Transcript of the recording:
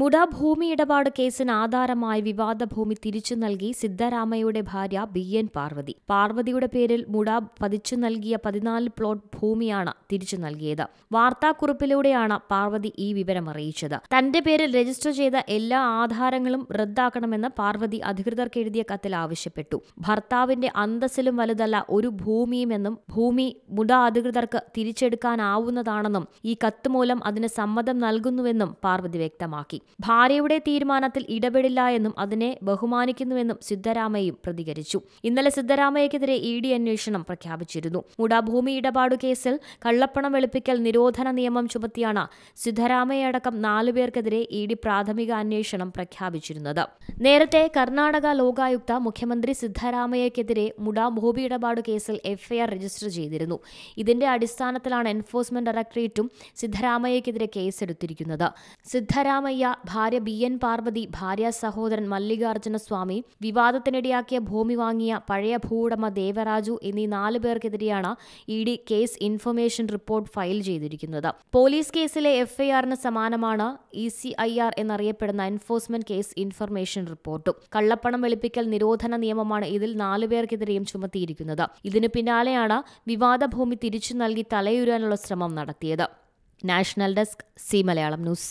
മുട ഭൂമി ഇടപാട് കേസിന് ആധാരമായി വിവാദ ഭൂമി തിരിച്ചു നൽകി സിദ്ധരാമയുടെ ഭാര്യ ബി എൻ പാർവതി പാർവതിയുടെ പേരിൽ മുട പതിച്ചു നൽകിയ പതിനാല് പ്ലോട്ട് ഭൂമിയാണ് തിരിച്ചു നൽകിയത് വാർത്താക്കുറിപ്പിലൂടെയാണ് പാർവതി ഈ വിവരം അറിയിച്ചത് തന്റെ പേരിൽ രജിസ്റ്റർ ചെയ്ത എല്ലാ ആധാരങ്ങളും റദ്ദാക്കണമെന്ന് പാർവതി അധികൃതർക്ക് എഴുതിയ കത്തിൽ ആവശ്യപ്പെട്ടു ഭർത്താവിന്റെ അന്തസ്സിലും വലുതല്ല ഒരു ഭൂമിയുമെന്നും ഭൂമി മുട അധികൃതർക്ക് തിരിച്ചെടുക്കാനാവുന്നതാണെന്നും ഈ കത്ത് മൂലം അതിന് സമ്മതം നൽകുന്നുവെന്നും പാർവതി വ്യക്തമാക്കി ഭാര്യയുടെ തീരുമാനത്തിൽ ഇടപെടില്ല എന്നും അതിനെ ബഹുമാനിക്കുന്നുവെന്നും സിദ്ധരാമയ്യും പ്രതികരിച്ചു ഇന്നലെ സിദ്ധരാമയ്യക്കെതിരെ ഇ ഡി അന്വേഷണം പ്രഖ്യാപിച്ചിരുന്നു മുടാഭൂമി ഇടപാടു കേസിൽ കള്ളപ്പണം വെളുപ്പിക്കൽ നിരോധന നിയമം ചുമത്തിയാണ് സിദ്ധരാമയ്യ അടക്കം നാലുപേർക്കെതിരെ ഇ ഡി പ്രാഥമിക അന്വേഷണം പ്രഖ്യാപിച്ചിരുന്നത് നേരത്തെ കർണാടക ലോകായുക്ത മുഖ്യമന്ത്രി സിദ്ധരാമയ്യക്കെതിരെ മുടാഭൂമി ഇടപാടു കേസിൽ എഫ്ഐആർ രജിസ്റ്റർ ചെയ്തിരുന്നു ഇതിന്റെ അടിസ്ഥാനത്തിലാണ് എൻഫോഴ്സ്മെന്റ് ഡയറക്ടറേറ്റും സിദ്ധരാമയ്യക്കെതിരെ കേസെടുത്തിരിക്കുന്നത് സിദ്ധരാമയ്യ ഭാര്യ ബി എൻ പാർവതി ഭാര്യ സഹോദരൻ മല്ലികാർജ്ജുന സ്വാമി വിവാദത്തിനിടയാക്കിയ ഭൂമി വാങ്ങിയ പഴയ ഭൂവുടമ ദേവരാജു എന്നീ നാലു പേർക്കെതിരെയാണ് E D case information report file ചെയ്തിരിക്കുന്നത് പോലീസ് കേസിലെ എഫ്ഐആറിന് സമാനമാണ് ഇ സി ഐ ആർ എന്നറിയപ്പെടുന്ന എൻഫോഴ്സ്മെന്റ് കേസ് ഇൻഫർമേഷൻ റിപ്പോർട്ടും കള്ളപ്പണം വെളുപ്പിക്കൽ നിരോധന നിയമമാണ് ഇതിൽ നാലു പേർക്കെതിരെയും ചുമത്തിയിരിക്കുന്നത് ഇതിനു പിന്നാലെയാണ് വിവാദ ഭൂമി തിരിച്ചു നൽകി തലയുരാനുള്ള ശ്രമം നടത്തിയത് national desk C Malayalam news